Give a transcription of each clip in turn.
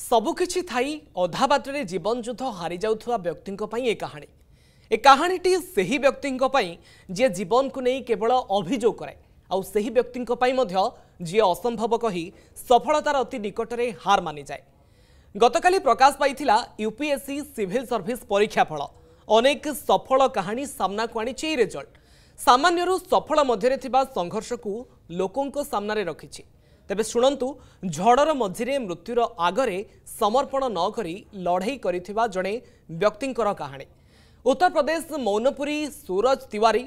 ସବୁକିଛି ଥାଇ ଅଧା ବାଟରେ ଜୀବନଯୁଦ୍ଧ ହାରିଯାଉଥିବା ବ୍ୟକ୍ତିଙ୍କ ପାଇଁ ଏ କାହାଣୀ ଏ କାହାଣୀଟି ସେହି ବ୍ୟକ୍ତିଙ୍କ ପାଇଁ ଯିଏ ଜୀବନକୁ ନେଇ କେବଳ ଅଭିଯୋଗ କରାଏ ଆଉ ସେହି ବ୍ୟକ୍ତିଙ୍କ ପାଇଁ ମଧ୍ୟ ଯିଏ ଅସମ୍ଭବ କହି ସଫଳତାର ଅତି ନିକଟରେ ହାର ମାନିଯାଏ ଗତକାଲି ପ୍ରକାଶ ପାଇଥିଲା ୟୁପିଏସ୍ସି ସିଭିଲ ସର୍ଭିସ ପରୀକ୍ଷା ଫଳ ଅନେକ ସଫଳ କାହାଣୀ ସାମ୍ନାକୁ ଆଣିଛି ଏହି ରେଜଲ୍ଟ ସାମାନ୍ୟରୁ ସଫଳ ମଧ୍ୟରେ ଥିବା ସଂଘର୍ଷକୁ ଲୋକଙ୍କ ସାମ୍ନାରେ ରଖିଛି ତେବେ ଶୁଣନ୍ତୁ ଝଡ଼ର ମଝିରେ ମୃତ୍ୟୁର ଆଗରେ ସମର୍ପଣ ନ କରି ଲଢ଼େଇ କରିଥିବା ଜଣେ ବ୍ୟକ୍ତିଙ୍କର କାହାଣୀ ଉତ୍ତରପ୍ରଦେଶ ମୌନପୁରୀ ସୁରଜ ତିୱାରୀ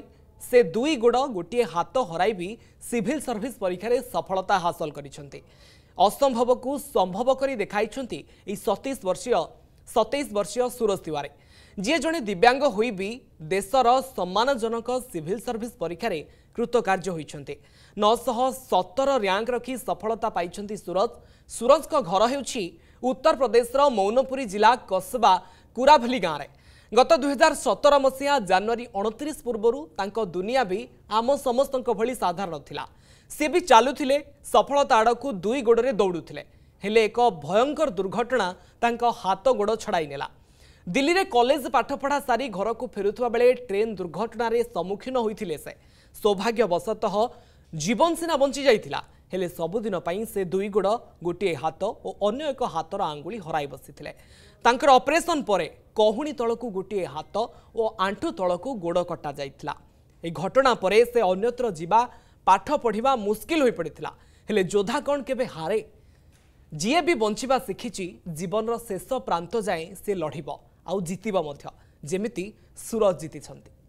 ସେ ଦୁଇ ଗୋଡ଼ ଗୋଟିଏ ହାତ ହରାଇ ବି ସିଭିଲ ସର୍ଭିସ ପରୀକ୍ଷାରେ ସଫଳତା ହାସଲ କରିଛନ୍ତି ଅସମ୍ଭବକୁ ସମ୍ଭବ କରି ଦେଖାଇଛନ୍ତି ଏହି ସତେଇଶ ବର୍ଷୀୟ ସତେଇଶ ବର୍ଷୀୟ ସୁରଜ ତିୱାରୀ ଯିଏ ଜଣେ ଦିବ୍ୟାଙ୍ଗ ହୋଇ ବି ଦେଶର ସମ୍ମାନଜନକ ସିଭିଲ ସର୍ଭିସ ପରୀକ୍ଷାରେ କୃତକାର୍ଯ୍ୟ ହୋଇଛନ୍ତି ନଅଶହ ସତର ର୍ୟାଙ୍କ ରଖି ସଫଳତା ପାଇଛନ୍ତି ସୁରଜ ସୁରଜଙ୍କ ଘର ହେଉଛି ଉତ୍ତରପ୍ରଦେଶର ମୌନପୁରୀ ଜିଲ୍ଲା କସବା କୁରାଭଲି ଗାଁରେ ଗତ ଦୁଇହଜାର ସତର ମସିହା ଜାନୁଆରୀ ଅଣତିରିଶ ପୂର୍ବରୁ ତାଙ୍କ ଦୁନିଆ ବି ଆମ ସମସ୍ତଙ୍କ ଭଳି ସାଧାରଣ ଥିଲା ସେ ବି ଚାଲୁଥିଲେ ସଫଳତା ଆଡ଼କୁ ଦୁଇ ଗୋଡ଼ରେ ଦୌଡ଼ୁଥିଲେ ହେଲେ ଏକ ଭୟଙ୍କର ଦୁର୍ଘଟଣା ତାଙ୍କ ହାତ ଗୋଡ଼ ଛଡ଼ାଇ ନେଲା দিল্লিরে কলেজ পাঠপড়া সারি ঘরকু ফেরুথিবা বেলে ট্রেন দুর্ঘটনার সম্মুখীন হয়েছিল সে সৌভাগ্যবশতঃ জীবন সিনা বঞ্চি যাইতিলা ହେଲେ ସବୁଦିନ ପାଇଁ ସେ ଦୁଇ ଗୋଡ଼ ଗୋଟିଏ ହାତ ଓ ଅନ୍ୟ ଏକ ହାତର ଆଙ୍ଗୁଳି ହରାଇ ବସିଥିଲେ ତାଙ୍କର ଅପରେସନ୍ ପରେ କହୁଣୀ ତଳକୁ ଗୋଟିଏ ହାତ ଓ ଆଣ୍ଠୁ ତଳକୁ ଗୋଡ଼ କଟାଯାଇଥିଲା ଏହି ଘଟଣା ପରେ ସେ ଅନ୍ୟତ୍ର ଯିବା ପାଠ ପଢ଼ିବା ମୁସ୍କିଲ ହୋଇପଡ଼ିଥିଲା ହେଲେ ଯୋଦ୍ଧା କ'ଣ କେବେ ହାରେ ଯିଏ ବି ବଞ୍ଚିବା ଶିଖିଛି ଜୀବନର ଶେଷ ପ୍ରାନ୍ତ ଯାଏଁ ସେ ଲଢ଼ିବ ଆଉ ଜିତିବ ମଧ୍ୟ ଯେମିତି ସୁରଜ ଜିତିଛନ୍ତି